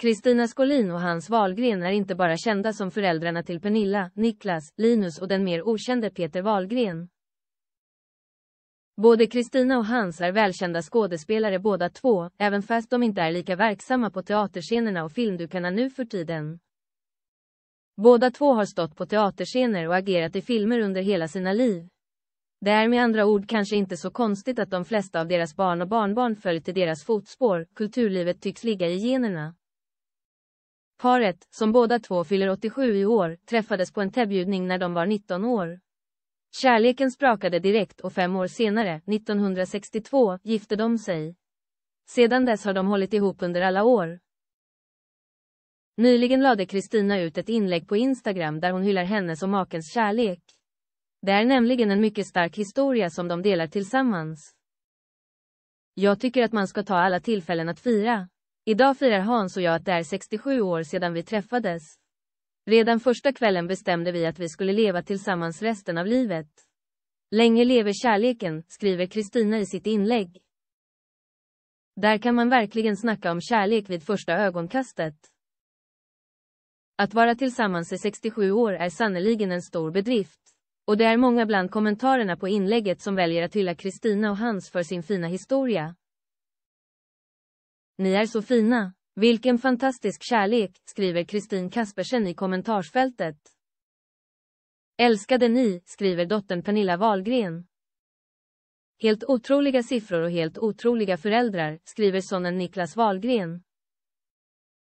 Kristina Skolin och Hans Wahlgren är inte bara kända som föräldrarna till Pernilla, Niklas, Linus och den mer okände Peter Wahlgren. Både Kristina och Hans är välkända skådespelare båda två, även fast de inte är lika verksamma på teaterscenerna och filmdukarna nu för tiden. Båda två har stått på teaterscener och agerat i filmer under hela sina liv. Det är med andra ord kanske inte så konstigt att de flesta av deras barn och barnbarn följt i deras fotspår, kulturlivet tycks ligga i generna. Paret, som båda två fyller 87 i år, träffades på en tebjudning när de var 19 år. Kärleken sprakade direkt och fem år senare, 1962, gifte de sig. Sedan dess har de hållit ihop under alla år. Nyligen lade Kristina ut ett inlägg på Instagram där hon hyllar hennes och makens kärlek. Det är nämligen en mycket stark historia som de delar tillsammans. Jag tycker att man ska ta alla tillfällen att fira. Idag firar Hans och jag att det är 67 år sedan vi träffades. Redan första kvällen bestämde vi att vi skulle leva tillsammans resten av livet. Länge lever kärleken, skriver Kristina i sitt inlägg. Där kan man verkligen snacka om kärlek vid första ögonkastet. Att vara tillsammans i 67 år är sannoliken en stor bedrift. Och det är många bland kommentarerna på inlägget som väljer att hylla Kristina och Hans för sin fina historia. Ni är så fina. Vilken fantastisk kärlek, skriver Kristin Kaspersen i kommentarsfältet. Älskade ni, skriver dottern Pernilla Wahlgren. Helt otroliga siffror och helt otroliga föräldrar, skriver sonen Niklas Wahlgren.